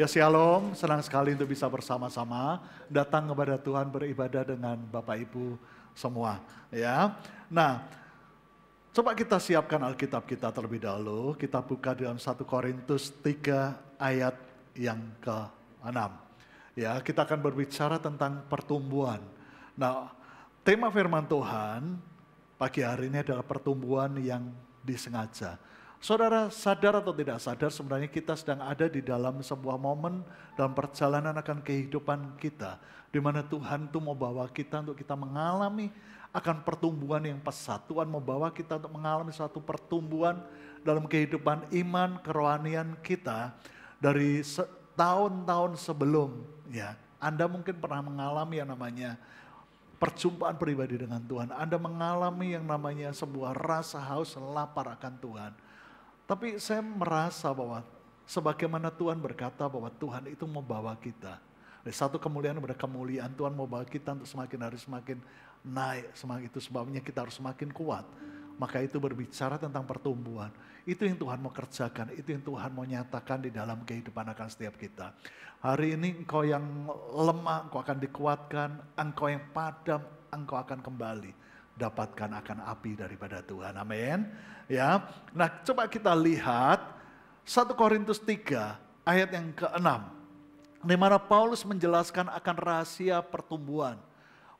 Ya shalom, senang sekali untuk bisa bersama-sama datang kepada Tuhan beribadah dengan Bapak Ibu semua. Ya, Nah, coba kita siapkan Alkitab kita terlebih dahulu. Kita buka dalam 1 Korintus 3 ayat yang ke-6. Ya, kita akan berbicara tentang pertumbuhan. Nah, tema firman Tuhan pagi hari ini adalah pertumbuhan yang disengaja. Saudara sadar atau tidak sadar sebenarnya kita sedang ada di dalam sebuah momen dalam perjalanan akan kehidupan kita. di mana Tuhan itu mau bawa kita untuk kita mengalami akan pertumbuhan yang pesat. Tuhan mau bawa kita untuk mengalami suatu pertumbuhan dalam kehidupan iman, kerohanian kita dari tahun-tahun sebelum. ya Anda mungkin pernah mengalami yang namanya perjumpaan pribadi dengan Tuhan. Anda mengalami yang namanya sebuah rasa haus lapar akan Tuhan tapi saya merasa bahwa sebagaimana Tuhan berkata bahwa Tuhan itu membawa kita. Dari satu kemuliaan kepada kemuliaan Tuhan membawa kita untuk semakin hari semakin naik. Semakin itu sebabnya kita harus semakin kuat. Maka itu berbicara tentang pertumbuhan. Itu yang Tuhan mau kerjakan, itu yang Tuhan mau nyatakan di dalam kehidupan akan setiap kita. Hari ini engkau yang lemah, engkau akan dikuatkan. Engkau yang padam, engkau akan kembali dapatkan akan api daripada Tuhan. Amin. Ya. Nah, coba kita lihat 1 Korintus 3 ayat yang ke-6. Di mana Paulus menjelaskan akan rahasia pertumbuhan.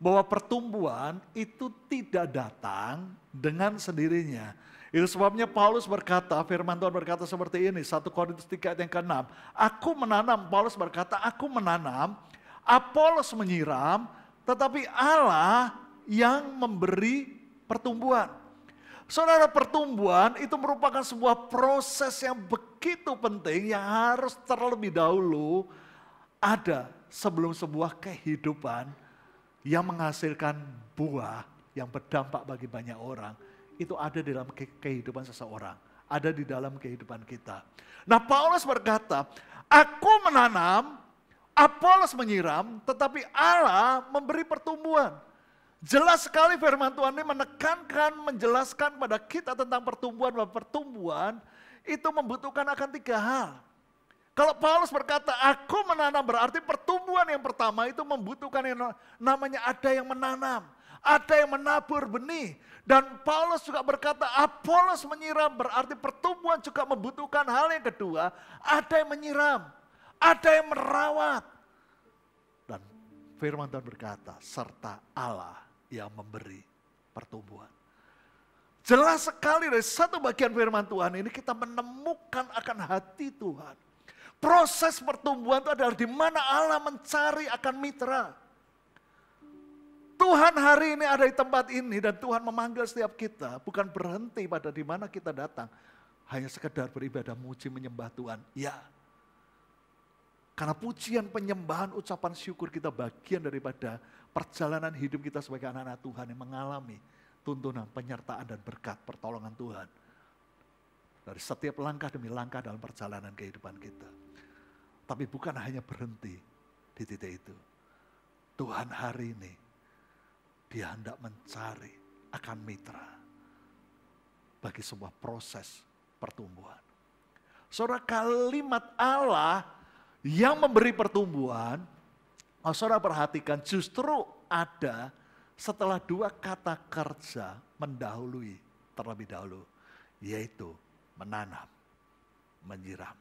Bahwa pertumbuhan itu tidak datang dengan sendirinya. Itu sebabnya Paulus berkata, firman Tuhan berkata seperti ini, 1 Korintus 3 ayat yang ke-6. Aku menanam, Paulus berkata, aku menanam, Apolos menyiram, tetapi Allah yang memberi pertumbuhan. Saudara, pertumbuhan itu merupakan sebuah proses yang begitu penting yang harus terlebih dahulu ada sebelum sebuah kehidupan yang menghasilkan buah yang berdampak bagi banyak orang. Itu ada dalam kehidupan seseorang, ada di dalam kehidupan kita. Nah, Paulus berkata, "Aku menanam, Apolos menyiram, tetapi Allah memberi pertumbuhan." Jelas sekali firman Tuhan ini menekankan, menjelaskan pada kita tentang pertumbuhan bahwa pertumbuhan itu membutuhkan akan tiga hal. Kalau Paulus berkata, aku menanam berarti pertumbuhan yang pertama itu membutuhkan yang namanya ada yang menanam. Ada yang menabur benih. Dan Paulus juga berkata, Apolos menyiram berarti pertumbuhan juga membutuhkan hal yang kedua. Ada yang menyiram, ada yang merawat. Dan firman Tuhan berkata, serta Allah yang memberi pertumbuhan. Jelas sekali dari satu bagian firman Tuhan ini kita menemukan akan hati Tuhan. Proses pertumbuhan itu adalah di mana Allah mencari akan mitra. Tuhan hari ini ada di tempat ini dan Tuhan memanggil setiap kita. Bukan berhenti pada di mana kita datang. Hanya sekedar beribadah muji menyembah Tuhan. Ya. Karena pujian penyembahan ucapan syukur kita bagian daripada perjalanan hidup kita sebagai anak-anak Tuhan yang mengalami tuntunan, penyertaan dan berkat pertolongan Tuhan. Dari setiap langkah demi langkah dalam perjalanan kehidupan kita. Tapi bukan hanya berhenti di titik itu. Tuhan hari ini dia hendak mencari akan mitra bagi sebuah proses pertumbuhan. Seorang kalimat Allah yang memberi pertumbuhan kalau oh, saudara perhatikan justru ada setelah dua kata kerja mendahului terlebih dahulu. Yaitu menanam, menyiram.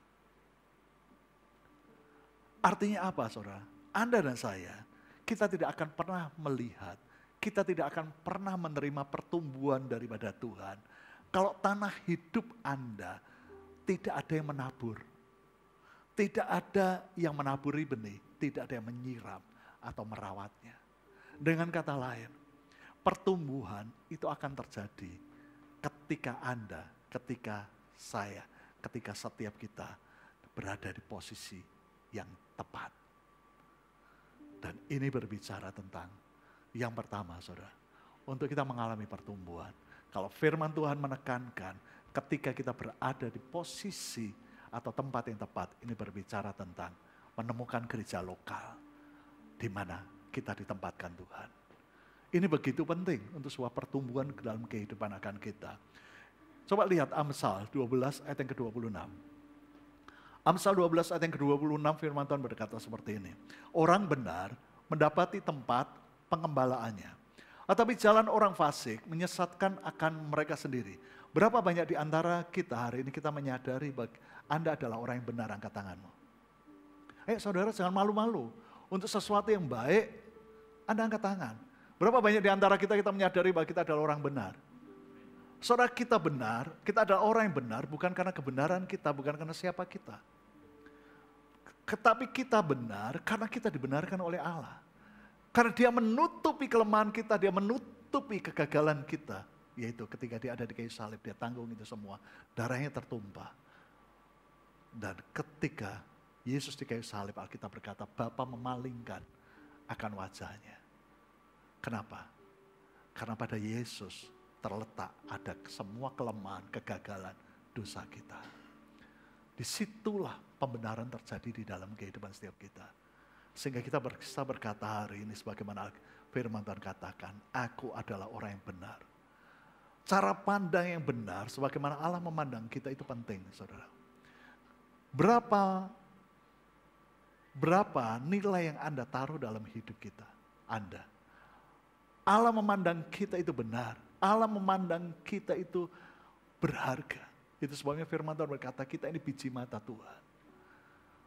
Artinya apa saudara? Anda dan saya, kita tidak akan pernah melihat, kita tidak akan pernah menerima pertumbuhan daripada Tuhan. Kalau tanah hidup Anda tidak ada yang menabur, tidak ada yang menaburi benih, tidak ada yang menyiram atau merawatnya. Dengan kata lain, pertumbuhan itu akan terjadi ketika Anda, ketika saya, ketika setiap kita berada di posisi yang tepat. Dan ini berbicara tentang yang pertama, saudara, untuk kita mengalami pertumbuhan. Kalau firman Tuhan menekankan ketika kita berada di posisi atau tempat yang tepat, ini berbicara tentang menemukan gereja lokal di mana kita ditempatkan Tuhan. Ini begitu penting untuk sebuah pertumbuhan ke dalam kehidupan akan kita. Coba lihat Amsal 12 ayat yang ke-26. Amsal 12 ayat yang ke-26 firman Tuhan berkata seperti ini. Orang benar mendapati tempat pengembalaannya. Tetapi jalan orang fasik menyesatkan akan mereka sendiri. Berapa banyak di antara kita hari ini kita menyadari bahwa Anda adalah orang yang benar angkat tanganmu. Ayo eh, saudara jangan malu-malu. Untuk sesuatu yang baik, Anda angkat tangan. Berapa banyak di antara kita kita menyadari bahwa kita adalah orang benar? Saudara kita benar, kita adalah orang yang benar bukan karena kebenaran kita, bukan karena siapa kita. Tetapi kita benar karena kita dibenarkan oleh Allah. Karena dia menutupi kelemahan kita, dia menutupi kegagalan kita. Yaitu ketika dia ada di kayu salib, dia tanggung itu semua. Darahnya tertumpah. Dan ketika Yesus di kayu salib Alkitab berkata, Bapa memalingkan akan wajahnya. Kenapa? Karena pada Yesus terletak ada semua kelemahan, kegagalan, dosa kita. Disitulah pembenaran terjadi di dalam kehidupan setiap kita. Sehingga kita bisa berkata hari ini sebagaimana firman Tuhan katakan, aku adalah orang yang benar. Cara pandang yang benar, sebagaimana Allah memandang kita itu penting, saudara. Berapa Berapa nilai yang Anda taruh dalam hidup kita? Anda. Allah memandang kita itu benar. Allah memandang kita itu berharga. Itu sebabnya firman Tuhan berkata, kita ini biji mata Tuhan.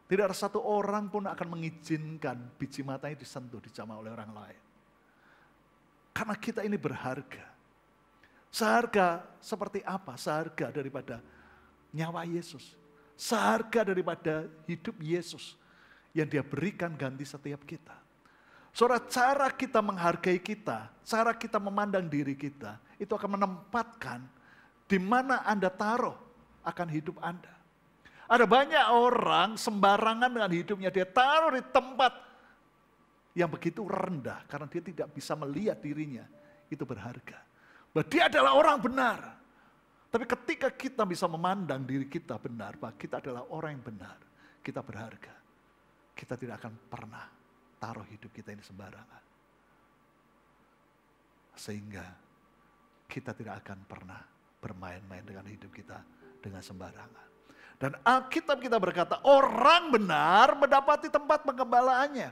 Tidak ada satu orang pun akan mengizinkan biji matanya disentuh, dicama oleh orang lain. Karena kita ini berharga. Seharga seperti apa? Seharga daripada nyawa Yesus. Seharga daripada hidup Yesus yang dia berikan ganti setiap kita. Saudara, cara kita menghargai kita, cara kita memandang diri kita, itu akan menempatkan di mana Anda taruh akan hidup Anda. Ada banyak orang sembarangan dengan hidupnya, dia taruh di tempat yang begitu rendah karena dia tidak bisa melihat dirinya itu berharga. Bahwa dia adalah orang benar. Tapi ketika kita bisa memandang diri kita benar, bahwa kita adalah orang yang benar, kita berharga kita tidak akan pernah taruh hidup kita ini sembarangan. Sehingga kita tidak akan pernah bermain-main dengan hidup kita dengan sembarangan. Dan Alkitab kita berkata, orang benar mendapati tempat pengembalaannya.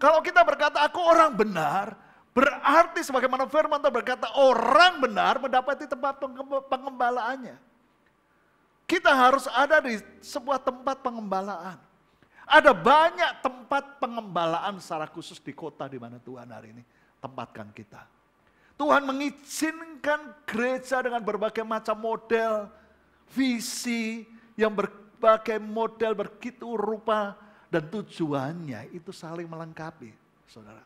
Kalau kita berkata, aku orang benar, berarti sebagaimana firman Tuhan berkata, orang benar mendapati tempat pengembalaannya. Kita harus ada di sebuah tempat pengembalaan. Ada banyak tempat pengembalaan secara khusus di kota di mana Tuhan hari ini tempatkan kita. Tuhan mengizinkan gereja dengan berbagai macam model, visi yang berbagai model begitu rupa dan tujuannya itu saling melengkapi, saudara.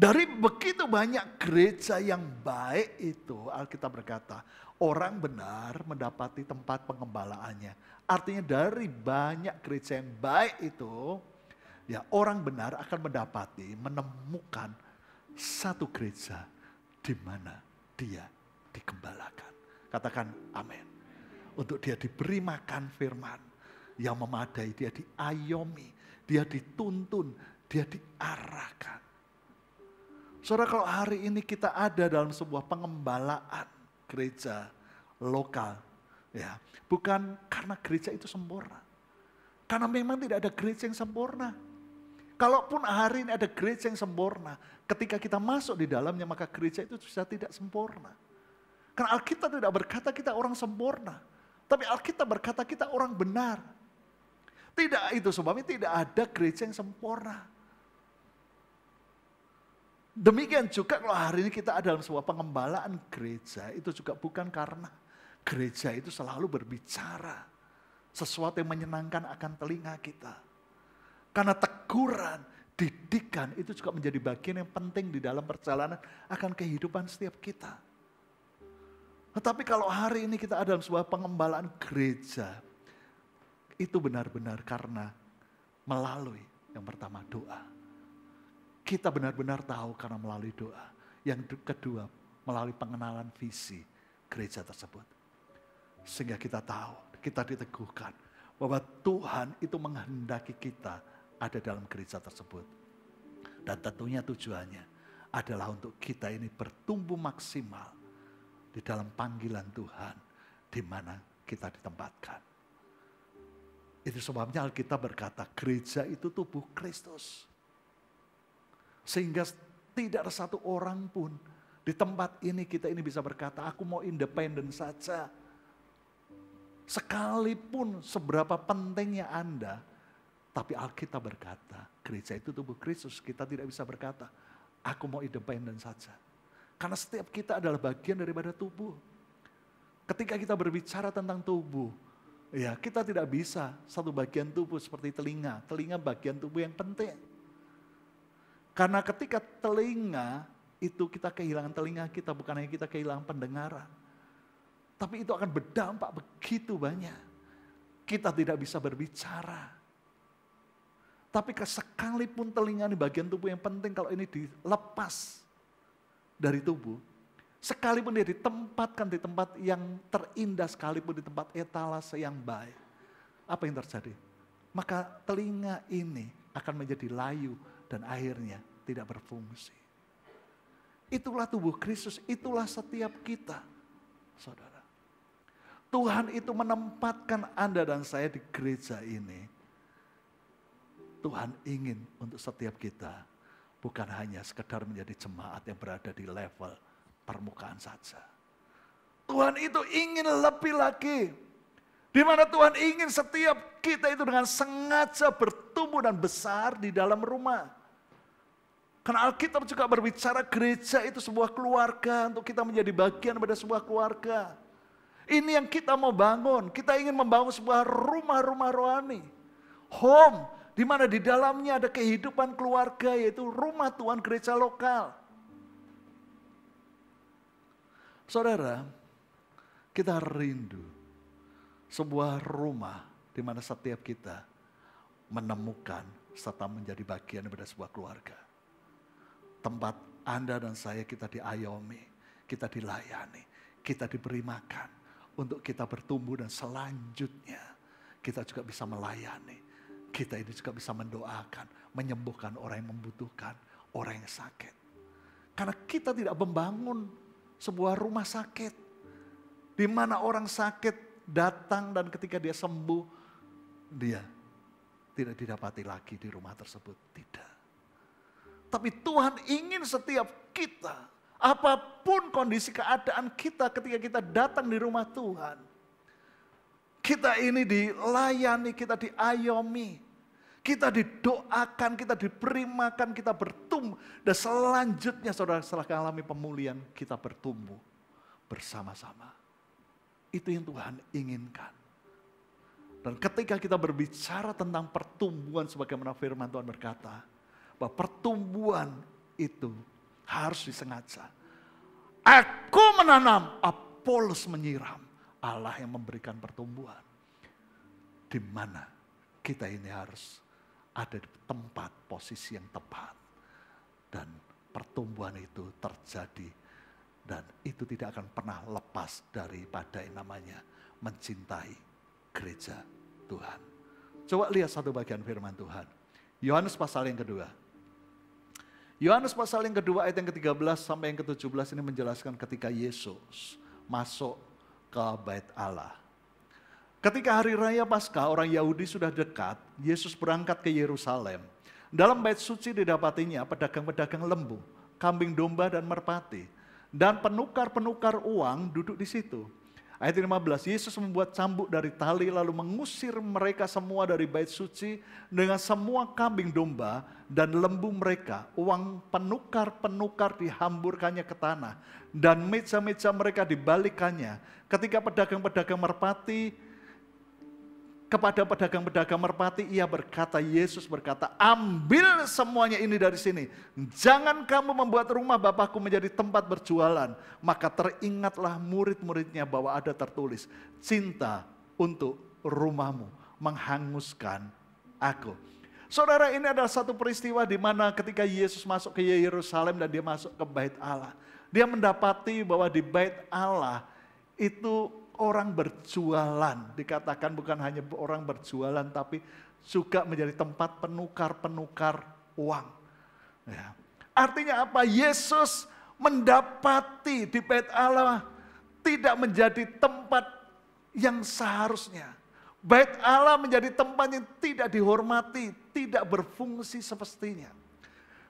Dari begitu banyak gereja yang baik itu, Alkitab berkata, orang benar mendapati tempat pengembalaannya. Artinya dari banyak gereja yang baik itu, ya orang benar akan mendapati, menemukan satu gereja di mana dia dikembalakan. Katakan amin. Untuk dia diberi makan firman yang memadai, dia diayomi, dia dituntun, dia diarahkan. Saudara kalau hari ini kita ada dalam sebuah pengembalaan, gereja lokal. ya Bukan karena gereja itu sempurna. Karena memang tidak ada gereja yang sempurna. Kalaupun hari ini ada gereja yang sempurna, ketika kita masuk di dalamnya maka gereja itu sudah tidak sempurna. Karena Alkitab tidak berkata kita orang sempurna. Tapi Alkitab berkata kita orang benar. Tidak itu sebabnya tidak ada gereja yang sempurna. Demikian juga kalau hari ini kita ada dalam sebuah pengembalaan gereja, itu juga bukan karena gereja itu selalu berbicara. Sesuatu yang menyenangkan akan telinga kita. Karena teguran, didikan itu juga menjadi bagian yang penting di dalam perjalanan akan kehidupan setiap kita. Tetapi kalau hari ini kita ada dalam sebuah pengembalaan gereja, itu benar-benar karena melalui yang pertama doa kita benar-benar tahu karena melalui doa. Yang kedua, melalui pengenalan visi gereja tersebut. Sehingga kita tahu, kita diteguhkan bahwa Tuhan itu menghendaki kita ada dalam gereja tersebut. Dan tentunya tujuannya adalah untuk kita ini bertumbuh maksimal di dalam panggilan Tuhan di mana kita ditempatkan. Itu sebabnya Alkitab berkata gereja itu tubuh Kristus. Sehingga tidak ada satu orang pun di tempat ini kita ini bisa berkata, aku mau independen saja. Sekalipun seberapa pentingnya Anda, tapi Alkitab berkata, gereja itu tubuh Kristus, kita tidak bisa berkata, aku mau independen saja. Karena setiap kita adalah bagian daripada tubuh. Ketika kita berbicara tentang tubuh, ya kita tidak bisa satu bagian tubuh seperti telinga. Telinga bagian tubuh yang penting. Karena ketika telinga itu kita kehilangan telinga kita, bukan hanya kita kehilangan pendengaran. Tapi itu akan berdampak begitu banyak. Kita tidak bisa berbicara. Tapi sekalipun telinga ini bagian tubuh yang penting kalau ini dilepas dari tubuh, sekalipun dia ditempatkan di tempat yang terindah, sekalipun di tempat etalase yang baik, apa yang terjadi? Maka telinga ini akan menjadi layu dan akhirnya tidak berfungsi. Itulah tubuh Kristus, itulah setiap kita, saudara. Tuhan itu menempatkan Anda dan saya di gereja ini. Tuhan ingin untuk setiap kita bukan hanya sekedar menjadi jemaat yang berada di level permukaan saja. Tuhan itu ingin lebih lagi. Di mana Tuhan ingin setiap kita itu dengan sengaja bertumbuh dan besar di dalam rumah. Karena Alkitab juga berbicara gereja itu sebuah keluarga untuk kita menjadi bagian pada sebuah keluarga. Ini yang kita mau bangun. Kita ingin membangun sebuah rumah-rumah rohani. Home, di mana di dalamnya ada kehidupan keluarga yaitu rumah Tuhan gereja lokal. Saudara, kita rindu sebuah rumah di mana setiap kita menemukan serta menjadi bagian daripada sebuah keluarga tempat Anda dan saya kita diayomi, kita dilayani, kita diberi makan untuk kita bertumbuh dan selanjutnya kita juga bisa melayani. Kita ini juga bisa mendoakan, menyembuhkan orang yang membutuhkan, orang yang sakit. Karena kita tidak membangun sebuah rumah sakit di mana orang sakit datang dan ketika dia sembuh dia tidak didapati lagi di rumah tersebut. Tidak. Tapi Tuhan ingin setiap kita, apapun kondisi keadaan kita ketika kita datang di rumah Tuhan. Kita ini dilayani, kita diayomi, kita didoakan, kita diberi makan, kita bertumbuh. Dan selanjutnya saudara setelah mengalami pemulihan, kita bertumbuh bersama-sama. Itu yang Tuhan inginkan. Dan ketika kita berbicara tentang pertumbuhan sebagaimana firman Tuhan berkata, bahwa pertumbuhan itu harus disengaja. Aku menanam, Apolos menyiram. Allah yang memberikan pertumbuhan. Di mana kita ini harus ada di tempat posisi yang tepat. Dan pertumbuhan itu terjadi. Dan itu tidak akan pernah lepas daripada yang namanya mencintai gereja Tuhan. Coba lihat satu bagian firman Tuhan. Yohanes pasal yang kedua. Yohanes pasal yang kedua ayat yang ke-13 sampai yang ke-17 ini menjelaskan ketika Yesus masuk ke bait Allah. Ketika hari raya Paskah orang Yahudi sudah dekat, Yesus berangkat ke Yerusalem. Dalam bait suci didapatinya pedagang-pedagang lembu, kambing domba dan merpati. Dan penukar-penukar uang duduk di situ. Ayat 15, Yesus membuat cambuk dari tali lalu mengusir mereka semua dari bait suci dengan semua kambing domba dan lembu mereka. Uang penukar-penukar dihamburkannya ke tanah dan meja-meja mereka dibalikannya. Ketika pedagang-pedagang merpati kepada pedagang-pedagang merpati, ia berkata, Yesus berkata, ambil semuanya ini dari sini. Jangan kamu membuat rumah Bapakku menjadi tempat berjualan. Maka teringatlah murid-muridnya bahwa ada tertulis, cinta untuk rumahmu menghanguskan aku. Saudara ini adalah satu peristiwa di mana ketika Yesus masuk ke Yerusalem dan dia masuk ke bait Allah. Dia mendapati bahwa di bait Allah itu orang berjualan. Dikatakan bukan hanya orang berjualan, tapi juga menjadi tempat penukar-penukar uang. Ya. Artinya apa? Yesus mendapati di bait Allah tidak menjadi tempat yang seharusnya. Bait Allah menjadi tempat yang tidak dihormati, tidak berfungsi semestinya.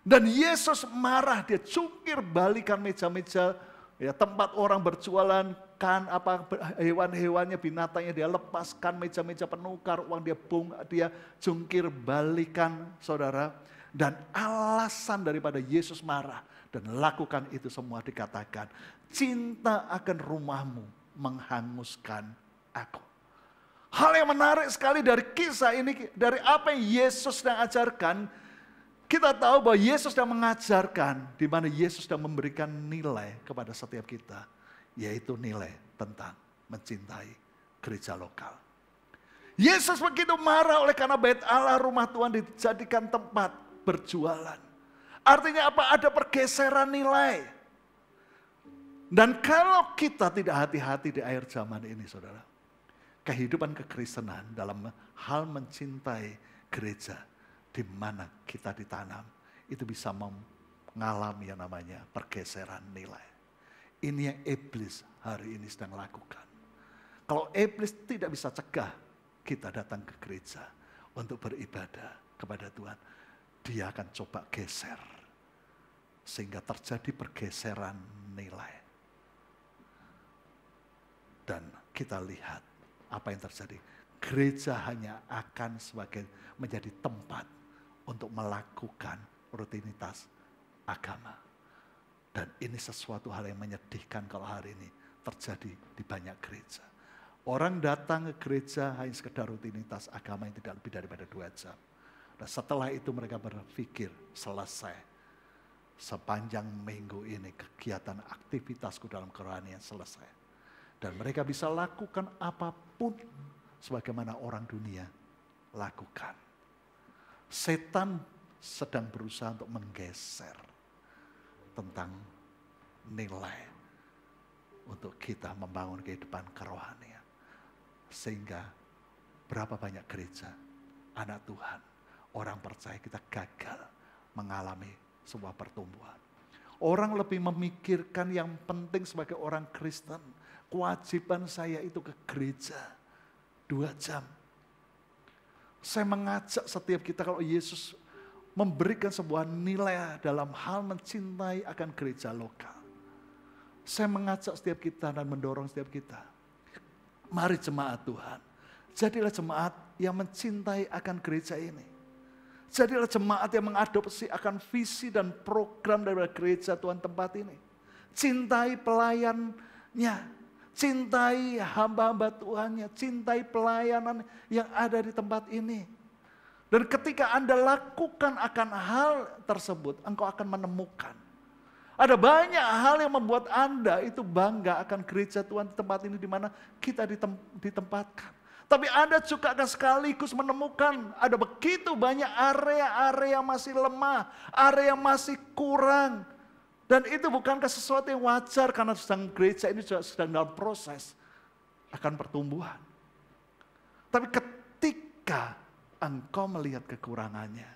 Dan Yesus marah, dia cukir balikan meja-meja ya tempat orang berjualan, makan apa hewan-hewannya, binatangnya dia lepaskan, meja-meja penukar, uang dia bung, dia jungkir balikan saudara. Dan alasan daripada Yesus marah dan lakukan itu semua dikatakan, cinta akan rumahmu menghanguskan aku. Hal yang menarik sekali dari kisah ini, dari apa yang Yesus yang ajarkan, kita tahu bahwa Yesus sedang mengajarkan, di mana Yesus sedang memberikan nilai kepada setiap kita yaitu nilai tentang mencintai gereja lokal. Yesus begitu marah oleh karena bait Allah rumah Tuhan dijadikan tempat berjualan. Artinya apa? Ada pergeseran nilai. Dan kalau kita tidak hati-hati di akhir zaman ini saudara. Kehidupan kekristenan dalam hal mencintai gereja di mana kita ditanam itu bisa mengalami yang namanya pergeseran nilai. Ini yang iblis hari ini sedang lakukan. Kalau iblis tidak bisa cegah, kita datang ke gereja untuk beribadah kepada Tuhan. Dia akan coba geser. Sehingga terjadi pergeseran nilai. Dan kita lihat apa yang terjadi. Gereja hanya akan sebagai menjadi tempat untuk melakukan rutinitas agama. Dan ini sesuatu hal yang menyedihkan kalau hari ini terjadi di banyak gereja. Orang datang ke gereja hanya sekedar rutinitas agama yang tidak lebih daripada dua jam. Dan setelah itu mereka berpikir selesai. Sepanjang minggu ini kegiatan aktivitasku dalam kerohanian selesai. Dan mereka bisa lakukan apapun sebagaimana orang dunia lakukan. Setan sedang berusaha untuk menggeser tentang nilai untuk kita membangun kehidupan kerohanian. Sehingga berapa banyak gereja, anak Tuhan, orang percaya kita gagal mengalami sebuah pertumbuhan. Orang lebih memikirkan yang penting sebagai orang Kristen. Kewajiban saya itu ke gereja. Dua jam. Saya mengajak setiap kita kalau Yesus memberikan sebuah nilai dalam hal mencintai akan gereja lokal. Saya mengajak setiap kita dan mendorong setiap kita. Mari jemaat Tuhan, jadilah jemaat yang mencintai akan gereja ini. Jadilah jemaat yang mengadopsi akan visi dan program dari gereja Tuhan tempat ini. Cintai pelayannya, cintai hamba-hamba Tuhannya, cintai pelayanan yang ada di tempat ini dan ketika Anda lakukan akan hal tersebut, engkau akan menemukan. Ada banyak hal yang membuat Anda itu bangga akan gereja Tuhan di tempat ini di mana kita ditempatkan. Tapi Anda juga akan sekaligus menemukan ada begitu banyak area-area masih lemah, area masih kurang. Dan itu bukankah sesuatu yang wajar karena sedang gereja ini juga sedang dalam proses akan pertumbuhan. Tapi ketika engkau melihat kekurangannya,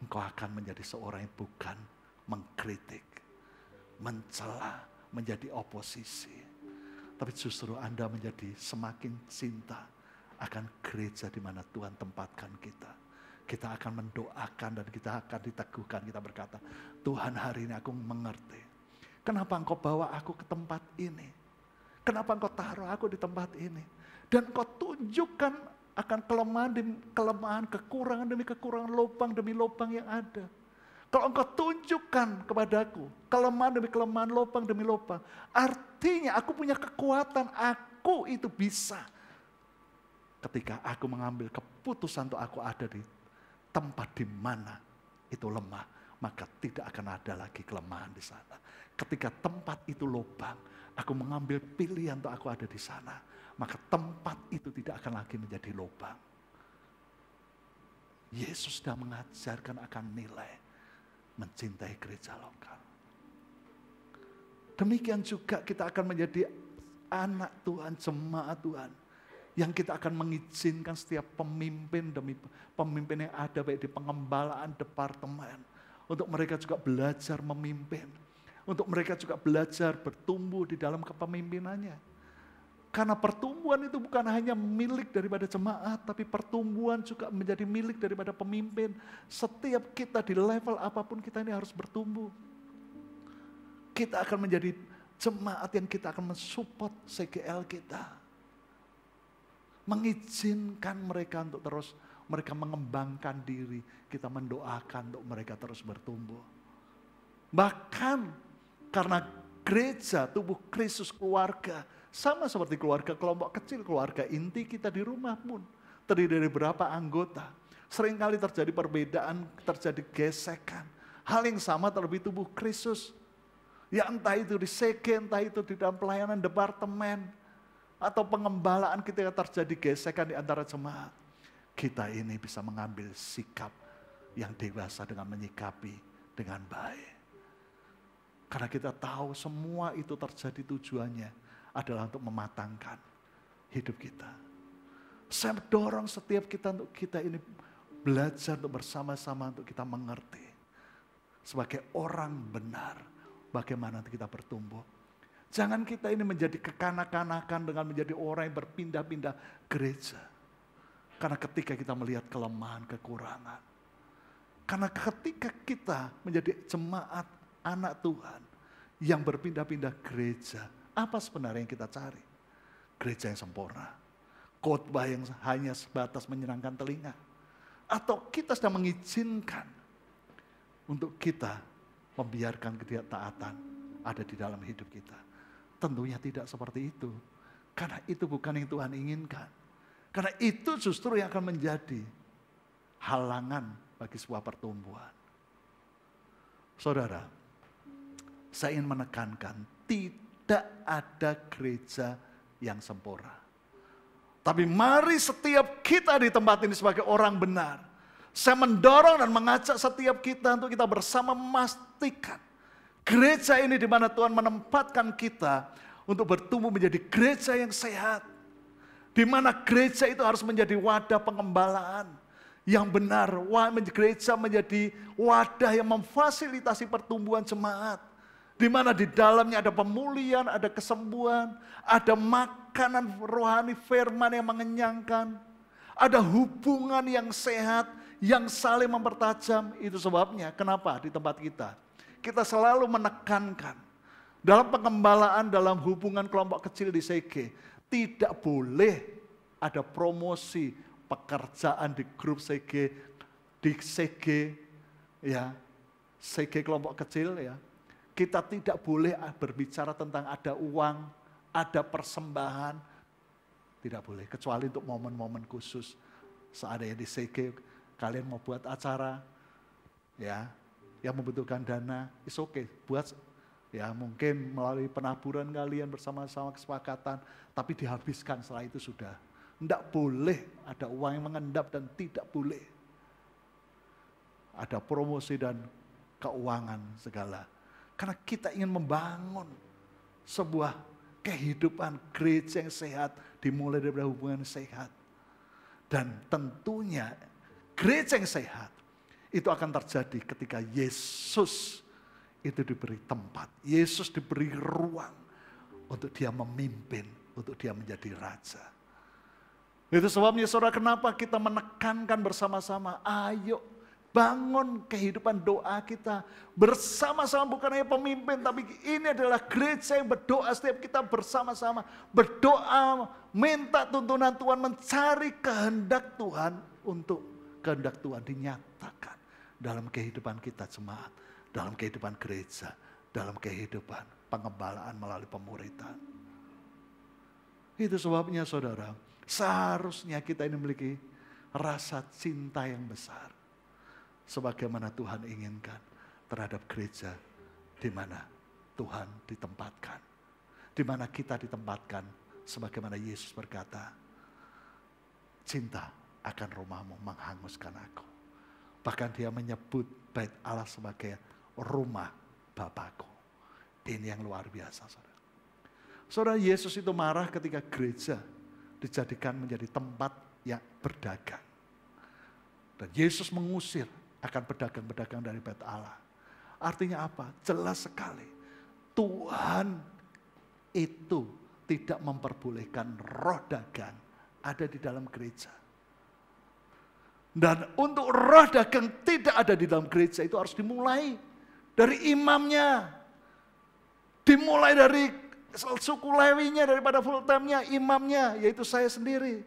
engkau akan menjadi seorang yang bukan mengkritik, mencela, menjadi oposisi. Tapi justru Anda menjadi semakin cinta akan gereja di mana Tuhan tempatkan kita. Kita akan mendoakan dan kita akan diteguhkan. Kita berkata, Tuhan hari ini aku mengerti. Kenapa engkau bawa aku ke tempat ini? Kenapa engkau taruh aku di tempat ini? Dan engkau tunjukkan akan kelemahan demi kelemahan, kekurangan demi kekurangan, lubang demi lubang yang ada. Kalau engkau tunjukkan kepadaku kelemahan demi kelemahan, lubang demi lubang, artinya aku punya kekuatan, aku itu bisa. Ketika aku mengambil keputusan untuk aku ada di tempat di mana itu lemah, maka tidak akan ada lagi kelemahan di sana. Ketika tempat itu lubang, aku mengambil pilihan untuk aku ada di sana maka tempat itu tidak akan lagi menjadi lubang. Yesus sudah mengajarkan akan nilai mencintai gereja lokal. Demikian juga kita akan menjadi anak Tuhan, jemaat Tuhan. Yang kita akan mengizinkan setiap pemimpin demi pemimpin yang ada baik di pengembalaan departemen. Untuk mereka juga belajar memimpin. Untuk mereka juga belajar bertumbuh di dalam kepemimpinannya karena pertumbuhan itu bukan hanya milik daripada jemaat, tapi pertumbuhan juga menjadi milik daripada pemimpin. Setiap kita di level apapun kita ini harus bertumbuh. Kita akan menjadi jemaat yang kita akan mensupport CGL kita. Mengizinkan mereka untuk terus mereka mengembangkan diri, kita mendoakan untuk mereka terus bertumbuh. Bahkan karena gereja, tubuh Kristus keluarga, sama seperti keluarga kelompok kecil, keluarga inti kita di rumah pun. Terdiri dari berapa anggota. Seringkali terjadi perbedaan, terjadi gesekan. Hal yang sama terlebih tubuh Kristus. Ya entah itu di CG, entah itu di dalam pelayanan departemen. Atau pengembalaan kita yang terjadi gesekan di antara jemaat. Kita ini bisa mengambil sikap yang dewasa dengan menyikapi dengan baik. Karena kita tahu semua itu terjadi tujuannya adalah untuk mematangkan hidup kita. Saya mendorong setiap kita untuk kita ini belajar untuk bersama-sama untuk kita mengerti sebagai orang benar bagaimana kita bertumbuh. Jangan kita ini menjadi kekanak-kanakan dengan menjadi orang yang berpindah-pindah gereja. Karena ketika kita melihat kelemahan, kekurangan. Karena ketika kita menjadi jemaat anak Tuhan yang berpindah-pindah gereja, apa sebenarnya yang kita cari? Gereja yang sempurna. Khotbah yang hanya sebatas menyenangkan telinga. Atau kita sedang mengizinkan untuk kita membiarkan ketaatan ada di dalam hidup kita. Tentunya tidak seperti itu. Karena itu bukan yang Tuhan inginkan. Karena itu justru yang akan menjadi halangan bagi sebuah pertumbuhan. Saudara, saya ingin menekankan tidak tidak ada gereja yang sempurna. Tapi mari setiap kita di tempat ini sebagai orang benar. Saya mendorong dan mengajak setiap kita untuk kita bersama memastikan gereja ini di mana Tuhan menempatkan kita untuk bertumbuh menjadi gereja yang sehat. Di mana gereja itu harus menjadi wadah pengembalaan yang benar. Gereja menjadi wadah yang memfasilitasi pertumbuhan jemaat di mana di dalamnya ada pemulihan, ada kesembuhan, ada makanan rohani firman yang mengenyangkan. Ada hubungan yang sehat, yang saling mempertajam. Itu sebabnya kenapa di tempat kita. Kita selalu menekankan dalam pengembalaan, dalam hubungan kelompok kecil di CG. Tidak boleh ada promosi pekerjaan di grup CG, di CG, ya, CG kelompok kecil ya, kita tidak boleh ah, berbicara tentang ada uang, ada persembahan. Tidak boleh, kecuali untuk momen-momen khusus. Seadanya di CG, kalian mau buat acara, ya, yang membutuhkan dana, is okay, buat ya mungkin melalui penaburan kalian bersama-sama kesepakatan, tapi dihabiskan setelah itu sudah. Tidak boleh ada uang yang mengendap dan tidak boleh. Ada promosi dan keuangan segala. Karena kita ingin membangun sebuah kehidupan gereja yang sehat, dimulai dari hubungan sehat. Dan tentunya gereja yang sehat itu akan terjadi ketika Yesus itu diberi tempat. Yesus diberi ruang untuk dia memimpin, untuk dia menjadi raja. Itu sebabnya saudara kenapa kita menekankan bersama-sama, ayo Bangun kehidupan doa kita bersama-sama bukan hanya pemimpin tapi ini adalah gereja yang berdoa setiap kita bersama-sama berdoa minta tuntunan Tuhan mencari kehendak Tuhan untuk kehendak Tuhan dinyatakan dalam kehidupan kita jemaat, dalam kehidupan gereja, dalam kehidupan pengembalaan melalui pemuritan. Itu sebabnya saudara, seharusnya kita ini memiliki rasa cinta yang besar sebagaimana Tuhan inginkan terhadap gereja di mana Tuhan ditempatkan. Di mana kita ditempatkan sebagaimana Yesus berkata, cinta akan rumahmu menghanguskan aku. Bahkan dia menyebut bait Allah sebagai rumah Bapakku. Ini yang luar biasa, saudara. Saudara, Yesus itu marah ketika gereja dijadikan menjadi tempat yang berdagang. Dan Yesus mengusir akan pedagang-pedagang dari bait Allah. Artinya apa? Jelas sekali. Tuhan itu tidak memperbolehkan roh dagang ada di dalam gereja. Dan untuk roh dagang tidak ada di dalam gereja itu harus dimulai dari imamnya. Dimulai dari suku lewinya, daripada full time-nya, imamnya, yaitu saya sendiri.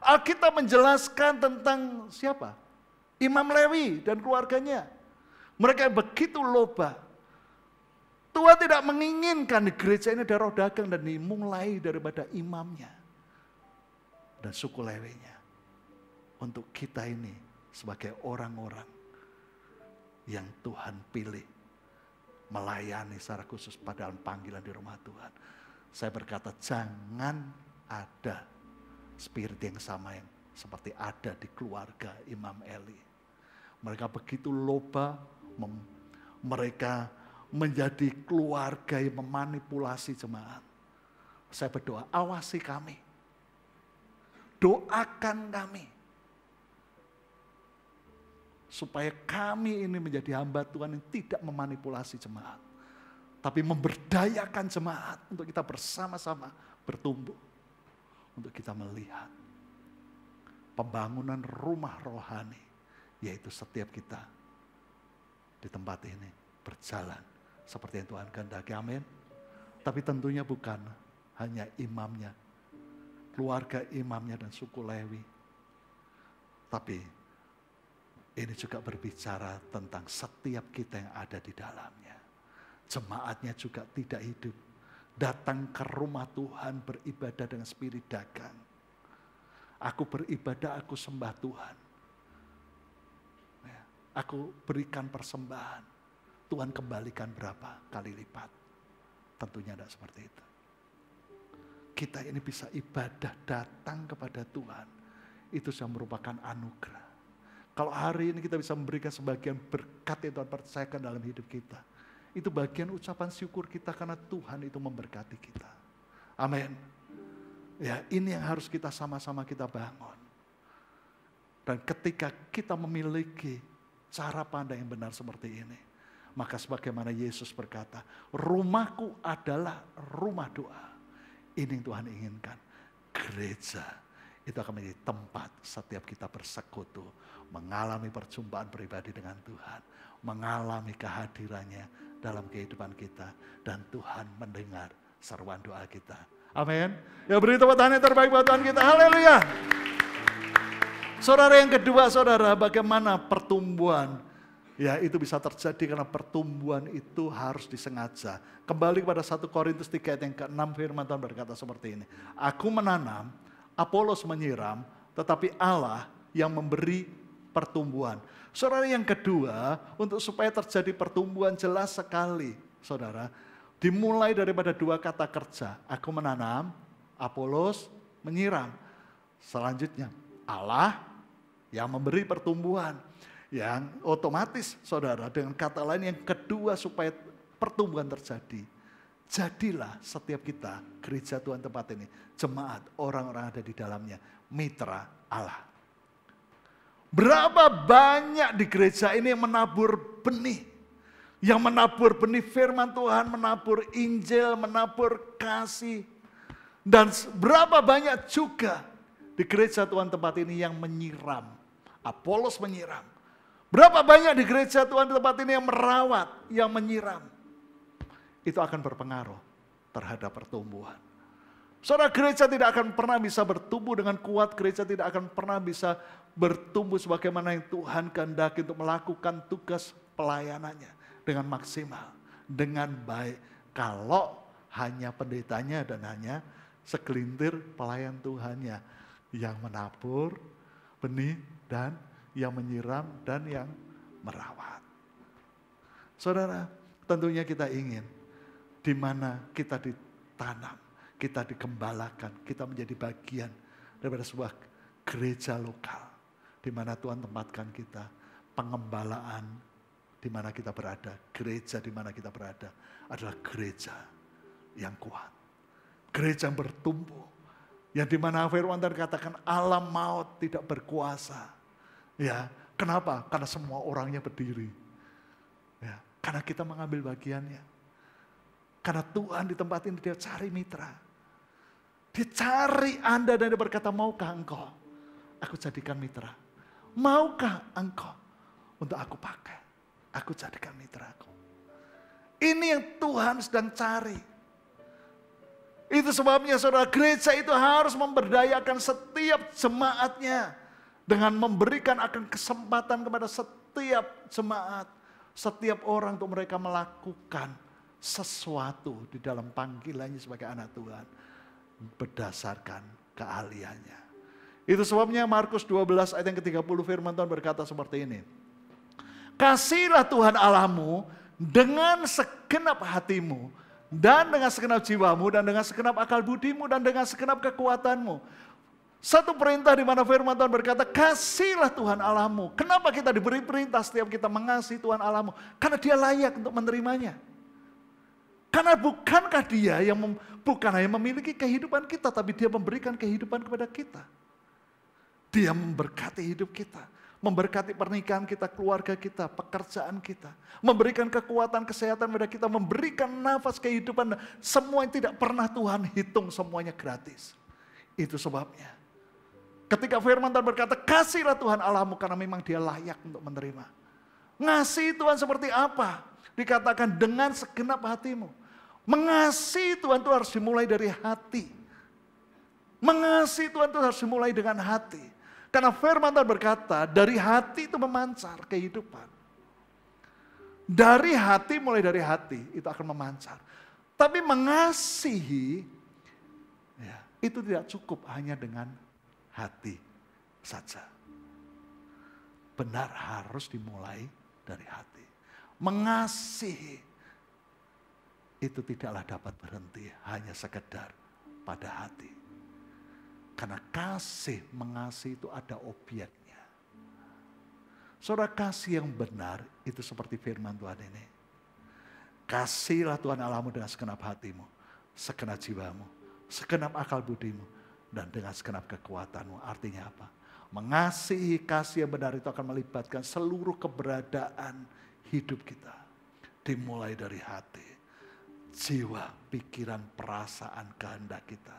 Alkitab menjelaskan tentang siapa? Imam Lewi dan keluarganya. Mereka begitu loba. Tuhan tidak menginginkan di gereja ini ada roh dagang dan dimulai daripada imamnya dan suku Lewinya. Untuk kita ini sebagai orang-orang yang Tuhan pilih melayani secara khusus pada panggilan di rumah Tuhan. Saya berkata jangan ada spirit yang sama yang seperti ada di keluarga Imam Eli. Mereka begitu loba, mereka menjadi keluarga yang memanipulasi jemaat. Saya berdoa, awasi kami. Doakan kami. Supaya kami ini menjadi hamba Tuhan yang tidak memanipulasi jemaat. Tapi memberdayakan jemaat untuk kita bersama-sama bertumbuh. Untuk kita melihat pembangunan rumah rohani yaitu setiap kita di tempat ini berjalan seperti yang Tuhan kehendaki. Amin. Tapi tentunya bukan hanya imamnya, keluarga imamnya dan suku Lewi. Tapi ini juga berbicara tentang setiap kita yang ada di dalamnya. Jemaatnya juga tidak hidup. Datang ke rumah Tuhan beribadah dengan spirit dagang. Aku beribadah, aku sembah Tuhan Aku berikan persembahan. Tuhan kembalikan berapa kali lipat. Tentunya tidak seperti itu. Kita ini bisa ibadah datang kepada Tuhan. Itu sudah merupakan anugerah. Kalau hari ini kita bisa memberikan sebagian berkat yang Tuhan percayakan dalam hidup kita. Itu bagian ucapan syukur kita karena Tuhan itu memberkati kita. Amin. Ya, ini yang harus kita sama-sama kita bangun. Dan ketika kita memiliki cara pandang yang benar seperti ini. Maka sebagaimana Yesus berkata, rumahku adalah rumah doa. Ini yang Tuhan inginkan. Gereja itu akan menjadi tempat setiap kita bersekutu. Mengalami perjumpaan pribadi dengan Tuhan. Mengalami kehadirannya dalam kehidupan kita. Dan Tuhan mendengar seruan doa kita. Amin. Ya beri tepuk tangan yang terbaik buat Tuhan kita. Haleluya. Saudara yang kedua, saudara, bagaimana pertumbuhan? Ya, itu bisa terjadi karena pertumbuhan itu harus disengaja. Kembali kepada satu Korintus 3 ayat yang ke-6 firman Tuhan berkata seperti ini. Aku menanam, Apolos menyiram, tetapi Allah yang memberi pertumbuhan. Saudara yang kedua, untuk supaya terjadi pertumbuhan jelas sekali, saudara. Dimulai daripada dua kata kerja. Aku menanam, Apolos menyiram. Selanjutnya, Allah yang memberi pertumbuhan. Yang otomatis saudara dengan kata lain yang kedua supaya pertumbuhan terjadi. Jadilah setiap kita gereja Tuhan tempat ini, jemaat orang-orang ada di dalamnya, mitra Allah. Berapa banyak di gereja ini yang menabur benih. Yang menabur benih firman Tuhan, menabur Injil, menabur kasih. Dan berapa banyak juga di gereja Tuhan tempat ini yang menyiram Apolos menyiram. Berapa banyak di gereja Tuhan di tempat ini yang merawat, yang menyiram. Itu akan berpengaruh terhadap pertumbuhan. Saudara gereja tidak akan pernah bisa bertumbuh dengan kuat, gereja tidak akan pernah bisa bertumbuh sebagaimana yang Tuhan kehendaki untuk melakukan tugas pelayanannya dengan maksimal, dengan baik. Kalau hanya pendetanya dan hanya segelintir pelayan Tuhannya yang menabur benih dan yang menyiram dan yang merawat. Saudara, tentunya kita ingin di mana kita ditanam, kita dikembalakan, kita menjadi bagian daripada sebuah gereja lokal di mana Tuhan tempatkan kita, pengembalaan di mana kita berada, gereja di mana kita berada adalah gereja yang kuat. Gereja yang bertumbuh. Yang dimana Firman dan katakan alam maut tidak berkuasa Ya, kenapa? Karena semua orangnya berdiri. Ya, karena kita mengambil bagiannya. Karena Tuhan di tempat ini dia cari mitra. Dia cari Anda dan dia berkata, maukah engkau? Aku jadikan mitra. Maukah engkau untuk aku pakai? Aku jadikan mitra aku. Ini yang Tuhan sedang cari. Itu sebabnya saudara gereja itu harus memberdayakan setiap jemaatnya dengan memberikan akan kesempatan kepada setiap jemaat, setiap orang untuk mereka melakukan sesuatu di dalam panggilannya sebagai anak Tuhan berdasarkan keahliannya. Itu sebabnya Markus 12 ayat yang ke-30 firman Tuhan berkata seperti ini. Kasihilah Tuhan Allahmu dengan segenap hatimu dan dengan segenap jiwamu dan dengan segenap akal budimu dan dengan segenap kekuatanmu. Satu perintah di mana firman Tuhan berkata, kasihlah Tuhan Allahmu. Kenapa kita diberi perintah setiap kita mengasihi Tuhan Allahmu? Karena dia layak untuk menerimanya. Karena bukankah dia yang mem, bukan hanya memiliki kehidupan kita, tapi dia memberikan kehidupan kepada kita. Dia memberkati hidup kita. Memberkati pernikahan kita, keluarga kita, pekerjaan kita. Memberikan kekuatan, kesehatan kepada kita. Memberikan nafas kehidupan. Semua yang tidak pernah Tuhan hitung semuanya gratis. Itu sebabnya Ketika firman Tuhan berkata, kasihlah Tuhan Allahmu karena memang dia layak untuk menerima. Ngasih Tuhan seperti apa? Dikatakan dengan segenap hatimu. Mengasihi Tuhan itu harus dimulai dari hati. Mengasihi Tuhan itu harus dimulai dengan hati. Karena firman Tuhan berkata, dari hati itu memancar kehidupan. Dari hati, mulai dari hati, itu akan memancar. Tapi mengasihi, ya, itu tidak cukup hanya dengan hati saja. Benar harus dimulai dari hati. Mengasihi itu tidaklah dapat berhenti hanya sekedar pada hati. Karena kasih mengasihi itu ada obyeknya. Saudara kasih yang benar itu seperti firman Tuhan ini. Kasihlah Tuhan Allahmu dengan segenap hatimu, segenap jiwamu, segenap akal budimu, dan dengan segenap kekuatanmu. Artinya apa? Mengasihi kasih yang benar itu akan melibatkan seluruh keberadaan hidup kita. Dimulai dari hati, jiwa, pikiran, perasaan, kehendak kita.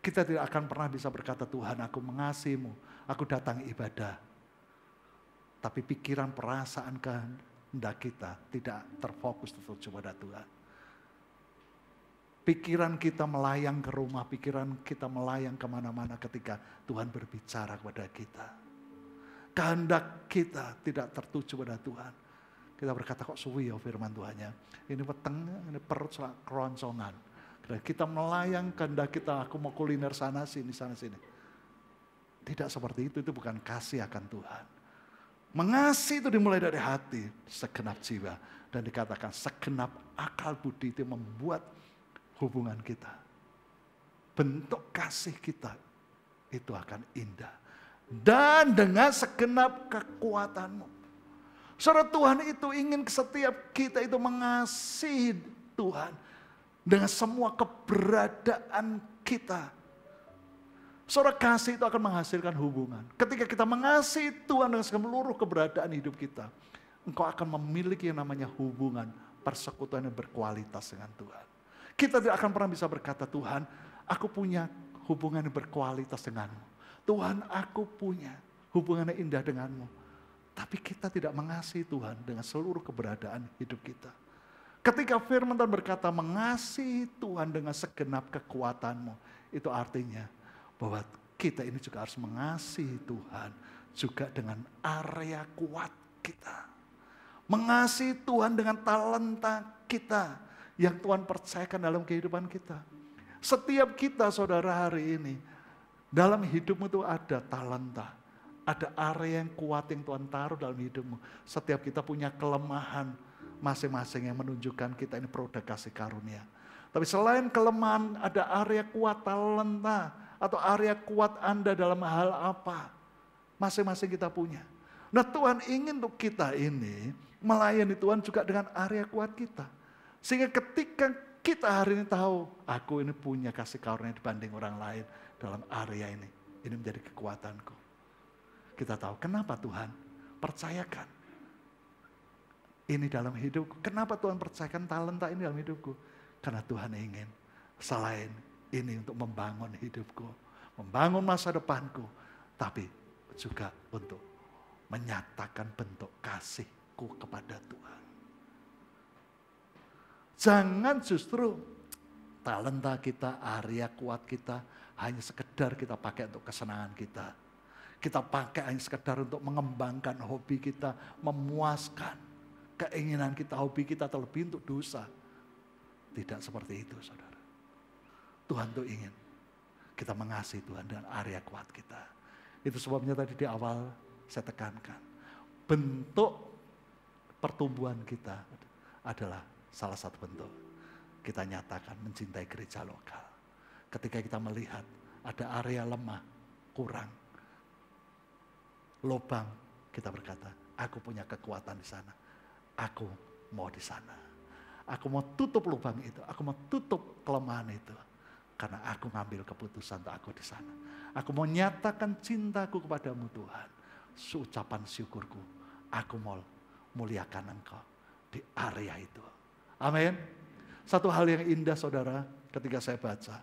Kita tidak akan pernah bisa berkata, Tuhan aku mengasihimu, aku datang ibadah. Tapi pikiran, perasaan, kehendak kita tidak terfokus tertuju pada Tuhan Pikiran kita melayang ke rumah, pikiran kita melayang kemana-mana ketika Tuhan berbicara kepada kita. Kehendak kita tidak tertuju pada Tuhan. Kita berkata kok suwi ya firman Tuhannya. Ini peteng, ini perut keroncongan. Kita melayang kehendak kita, aku mau kuliner sana sini, sana sini. Tidak seperti itu, itu bukan kasih akan Tuhan. Mengasihi itu dimulai dari hati, segenap jiwa. Dan dikatakan segenap akal budi itu membuat hubungan kita. Bentuk kasih kita itu akan indah. Dan dengan segenap kekuatanmu. Saudara Tuhan itu ingin setiap kita itu mengasihi Tuhan. Dengan semua keberadaan kita. Saudara kasih itu akan menghasilkan hubungan. Ketika kita mengasihi Tuhan dengan seluruh keberadaan hidup kita. Engkau akan memiliki yang namanya hubungan persekutuan yang berkualitas dengan Tuhan. Kita tidak akan pernah bisa berkata, Tuhan, aku punya hubungan yang berkualitas denganmu. Tuhan, aku punya hubungan yang indah denganmu. Tapi kita tidak mengasihi Tuhan dengan seluruh keberadaan hidup kita. Ketika firman Tuhan berkata mengasihi Tuhan dengan segenap kekuatanmu. Itu artinya bahwa kita ini juga harus mengasihi Tuhan juga dengan area kuat kita. Mengasihi Tuhan dengan talenta kita yang Tuhan percayakan dalam kehidupan kita. Setiap kita saudara hari ini, dalam hidupmu itu ada talenta. Ada area yang kuat yang Tuhan taruh dalam hidupmu. Setiap kita punya kelemahan masing-masing yang menunjukkan kita ini produk kasih karunia. Tapi selain kelemahan, ada area kuat talenta atau area kuat Anda dalam hal apa. Masing-masing kita punya. Nah Tuhan ingin untuk kita ini melayani Tuhan juga dengan area kuat kita. Sehingga ketika kita hari ini tahu, aku ini punya kasih karunia dibanding orang lain dalam area ini. Ini menjadi kekuatanku. Kita tahu kenapa Tuhan percayakan ini dalam hidupku. Kenapa Tuhan percayakan talenta ini dalam hidupku? Karena Tuhan ingin selain ini untuk membangun hidupku, membangun masa depanku, tapi juga untuk menyatakan bentuk kasihku kepada Tuhan. Jangan justru talenta kita, area kuat kita, hanya sekedar kita pakai untuk kesenangan kita. Kita pakai hanya sekedar untuk mengembangkan hobi kita, memuaskan keinginan kita, hobi kita terlebih untuk dosa. Tidak seperti itu saudara. Tuhan tuh ingin kita mengasihi Tuhan dengan area kuat kita. Itu sebabnya tadi di awal saya tekankan. Bentuk pertumbuhan kita adalah salah satu bentuk. Kita nyatakan mencintai gereja lokal. Ketika kita melihat ada area lemah, kurang, lubang, kita berkata, aku punya kekuatan di sana. Aku mau di sana. Aku mau tutup lubang itu, aku mau tutup kelemahan itu. Karena aku ngambil keputusan untuk aku di sana. Aku mau nyatakan cintaku kepadamu Tuhan. Seucapan syukurku, aku mau muliakan engkau di area itu. Amin. Satu hal yang indah saudara ketika saya baca.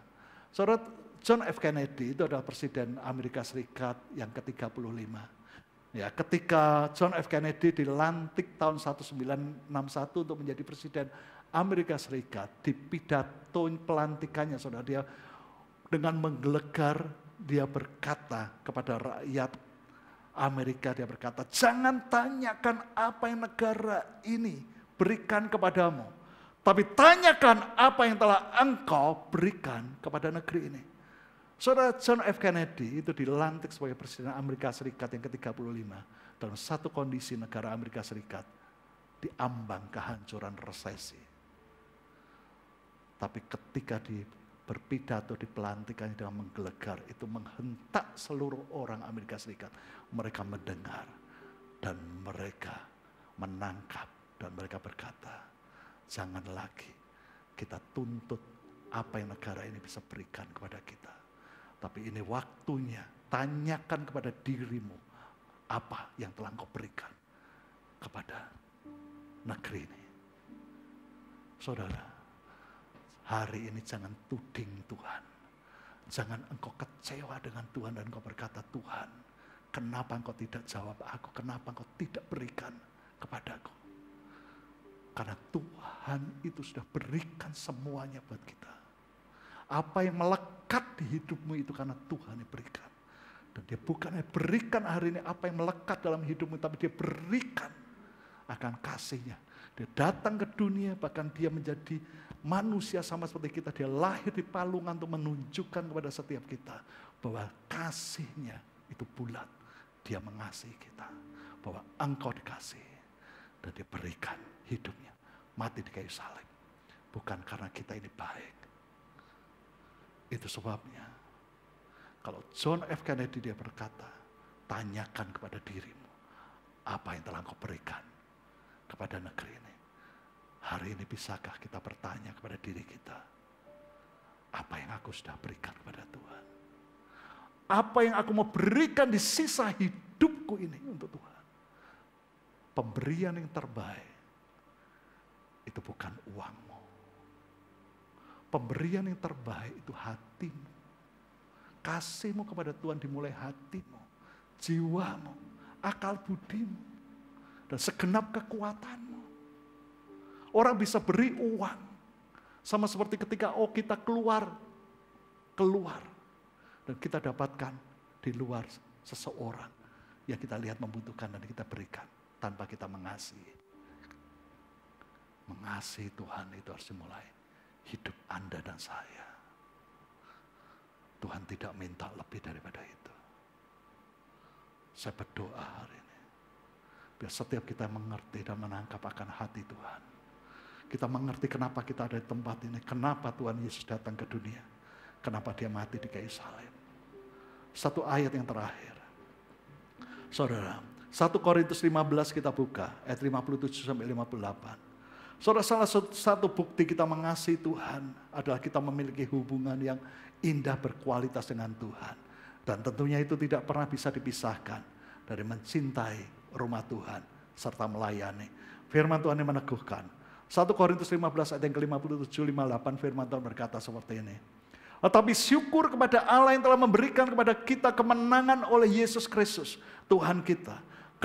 Saudara John F. Kennedy itu adalah Presiden Amerika Serikat yang ke-35. Ya, ketika John F. Kennedy dilantik tahun 1961 untuk menjadi Presiden Amerika Serikat, di pidato pelantikannya saudara dia dengan menggelegar dia berkata kepada rakyat Amerika dia berkata, jangan tanyakan apa yang negara ini berikan kepadamu tapi tanyakan apa yang telah engkau berikan kepada negeri ini. Saudara John F. Kennedy itu dilantik sebagai Presiden Amerika Serikat yang ke-35 dalam satu kondisi negara Amerika Serikat diambang kehancuran resesi. Tapi ketika di berpidato di pelantikan dengan menggelegar itu menghentak seluruh orang Amerika Serikat. Mereka mendengar dan mereka menangkap dan mereka berkata, Jangan lagi kita tuntut apa yang negara ini bisa berikan kepada kita. Tapi ini waktunya, tanyakan kepada dirimu apa yang telah kau berikan kepada negeri ini. Saudara, hari ini jangan tuding Tuhan. Jangan engkau kecewa dengan Tuhan dan engkau berkata, Tuhan, kenapa engkau tidak jawab aku? Kenapa engkau tidak berikan kepadaku? Karena Tuhan itu sudah berikan semuanya buat kita. Apa yang melekat di hidupmu itu karena Tuhan yang berikan. Dan dia bukan yang berikan hari ini apa yang melekat dalam hidupmu, tapi dia berikan akan kasihnya. Dia datang ke dunia, bahkan dia menjadi manusia sama seperti kita. Dia lahir di palungan untuk menunjukkan kepada setiap kita bahwa kasihnya itu bulat. Dia mengasihi kita. Bahwa engkau dikasih. Dan diberikan hidupnya. Mati di kayu salib. Bukan karena kita ini baik. Itu sebabnya. Kalau John F. Kennedy dia berkata, tanyakan kepada dirimu, apa yang telah kau berikan kepada negeri ini. Hari ini bisakah kita bertanya kepada diri kita, apa yang aku sudah berikan kepada Tuhan? Apa yang aku mau berikan di sisa hidupku ini untuk Tuhan? pemberian yang terbaik itu bukan uangmu. Pemberian yang terbaik itu hatimu. Kasihmu kepada Tuhan dimulai hatimu, jiwamu, akal budimu, dan segenap kekuatanmu. Orang bisa beri uang. Sama seperti ketika oh kita keluar, keluar. Dan kita dapatkan di luar seseorang yang kita lihat membutuhkan dan kita berikan tanpa kita mengasihi. Mengasihi Tuhan itu harus dimulai hidup Anda dan saya. Tuhan tidak minta lebih daripada itu. Saya berdoa hari ini. Biar setiap kita mengerti dan menangkap akan hati Tuhan. Kita mengerti kenapa kita ada di tempat ini. Kenapa Tuhan Yesus datang ke dunia. Kenapa dia mati di kayu salib. Satu ayat yang terakhir. Saudara, 1 Korintus 15 kita buka, ayat 57 sampai 58. Saudara salah satu bukti kita mengasihi Tuhan adalah kita memiliki hubungan yang indah berkualitas dengan Tuhan. Dan tentunya itu tidak pernah bisa dipisahkan dari mencintai rumah Tuhan serta melayani. Firman Tuhan yang meneguhkan. 1 Korintus 15 ayat yang ke-57, 58 firman Tuhan berkata seperti ini. Tetapi syukur kepada Allah yang telah memberikan kepada kita kemenangan oleh Yesus Kristus, Tuhan kita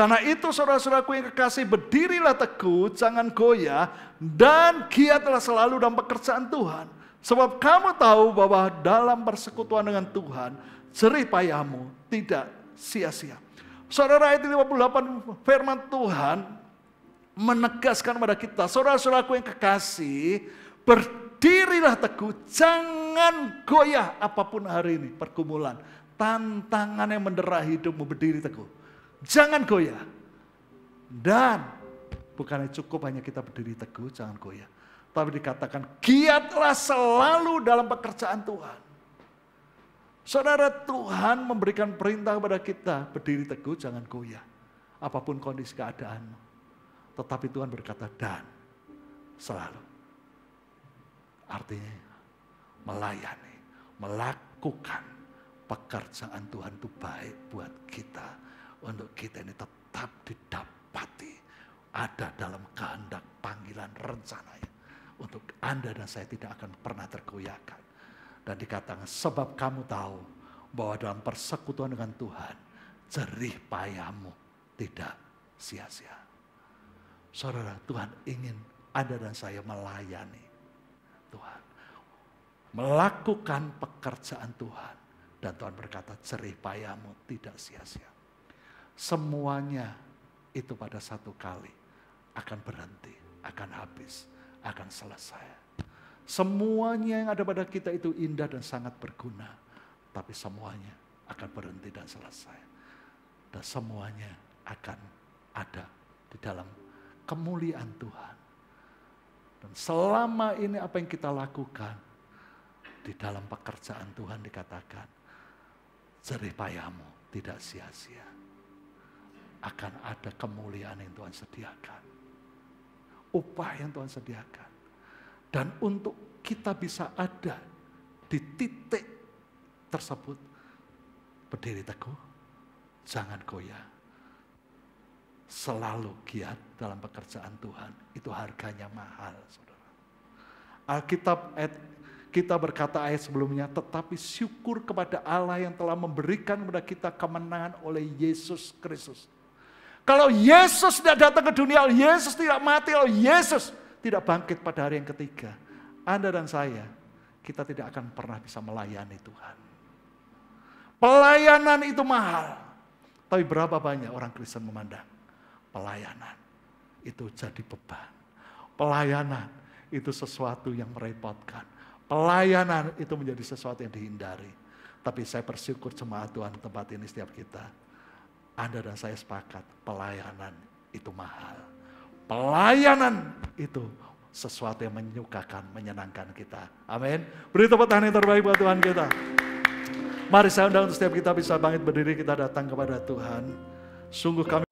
karena itu saudara-saudaraku yang kekasih berdirilah teguh, jangan goyah dan giatlah selalu dalam pekerjaan Tuhan. Sebab kamu tahu bahwa dalam persekutuan dengan Tuhan, jerih payahmu tidak sia-sia. Saudara ayat 58 firman Tuhan menegaskan kepada kita, saudara-saudaraku yang kekasih, berdirilah teguh, jangan goyah apapun hari ini, pergumulan, tantangan yang mendera hidupmu, berdiri teguh. Jangan goyah. Dan bukan cukup hanya kita berdiri teguh, jangan goyah. Tapi dikatakan giatlah selalu dalam pekerjaan Tuhan. Saudara Tuhan memberikan perintah kepada kita, berdiri teguh jangan goyah. Apapun kondisi keadaanmu. Tetapi Tuhan berkata dan selalu. Artinya melayani, melakukan pekerjaan Tuhan itu baik buat kita untuk kita ini tetap didapati ada dalam kehendak panggilan rencananya. Untuk Anda dan saya tidak akan pernah tergoyahkan. Dan dikatakan sebab kamu tahu bahwa dalam persekutuan dengan Tuhan jerih payahmu tidak sia-sia. Saudara, Tuhan ingin Anda dan saya melayani Tuhan. Melakukan pekerjaan Tuhan. Dan Tuhan berkata, jerih payahmu tidak sia-sia. Semuanya itu pada satu kali akan berhenti, akan habis, akan selesai. Semuanya yang ada pada kita itu indah dan sangat berguna. Tapi semuanya akan berhenti dan selesai. Dan semuanya akan ada di dalam kemuliaan Tuhan. Dan selama ini apa yang kita lakukan di dalam pekerjaan Tuhan dikatakan jerih payahmu tidak sia-sia akan ada kemuliaan yang Tuhan sediakan. Upah yang Tuhan sediakan. Dan untuk kita bisa ada di titik tersebut, berdiri teguh, jangan goyah. Selalu giat dalam pekerjaan Tuhan. Itu harganya mahal, saudara. Alkitab ayat kita berkata ayat sebelumnya, tetapi syukur kepada Allah yang telah memberikan kepada kita kemenangan oleh Yesus Kristus kalau Yesus tidak datang ke dunia, kalau Yesus tidak mati, kalau Yesus tidak bangkit pada hari yang ketiga, Anda dan saya, kita tidak akan pernah bisa melayani Tuhan. Pelayanan itu mahal. Tapi berapa banyak orang Kristen memandang pelayanan itu jadi beban. Pelayanan itu sesuatu yang merepotkan. Pelayanan itu menjadi sesuatu yang dihindari. Tapi saya bersyukur jemaat Tuhan tempat ini setiap kita anda dan saya sepakat, pelayanan itu mahal. Pelayanan itu sesuatu yang menyukakan, menyenangkan kita. Amin. Beri tepuk tangan yang terbaik buat Tuhan kita. Mari saya undang untuk setiap kita bisa bangkit berdiri, kita datang kepada Tuhan. Sungguh kami